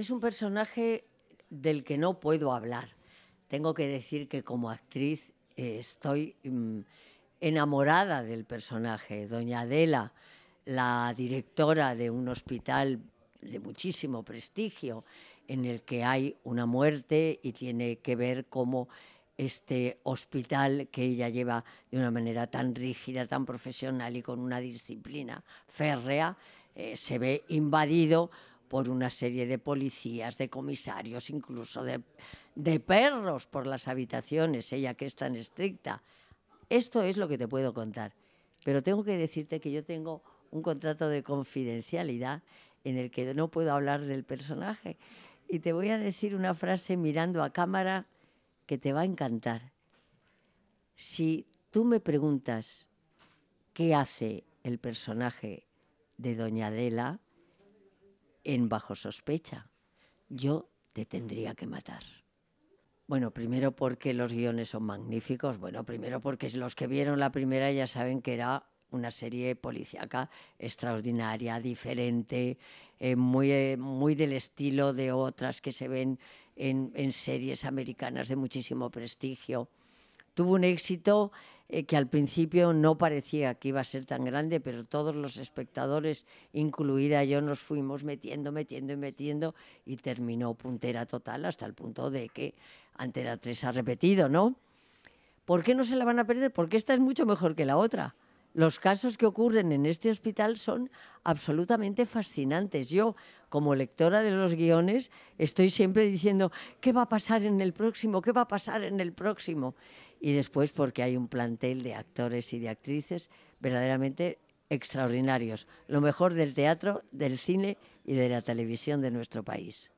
Es un personaje del que no puedo hablar. Tengo que decir que como actriz eh, estoy mm, enamorada del personaje. Doña Adela, la directora de un hospital de muchísimo prestigio, en el que hay una muerte y tiene que ver cómo este hospital que ella lleva de una manera tan rígida, tan profesional y con una disciplina férrea, eh, se ve invadido por una serie de policías, de comisarios, incluso de, perros por las habitaciones, ella que es tan estricta. Esto es lo que te puedo contar. Pero tengo que decirte que yo tengo un contrato de confidencialidad en el que no puedo hablar del personaje. Y te voy a decir una frase mirando a cámara que te va a encantar. Si tú me preguntas qué hace el personaje de Doña Adela, en bajo sospecha, yo te tendría que matar. Bueno, primero porque los guiones son magníficos, bueno, primero porque los que vieron la primera ya saben que era una serie policíaca extraordinaria, diferente, eh, muy, eh, muy del estilo de otras que se ven en series americanas de muchísimo prestigio. Tuvo un éxito eh, que al principio no parecía que iba a ser tan grande, pero todos los espectadores, incluida yo, nos fuimos metiendo, metiendo y metiendo y terminó puntera total hasta el punto de que Antena 3 ha repetido, ¿no? ¿Por qué no se la van a perder? Porque esta es mucho mejor que la otra los casos que ocurren en este hospital son absolutamente fascinantes. Yo, como lectora de los guiones, estoy siempre diciendo, ¿qué va a pasar en el próximo? ¿Qué va a pasar en el próximo? Y después porque hay un plantel de actores y de actrices verdaderamente extraordinarios, lo mejor del teatro, del cine y de la televisión de nuestro país.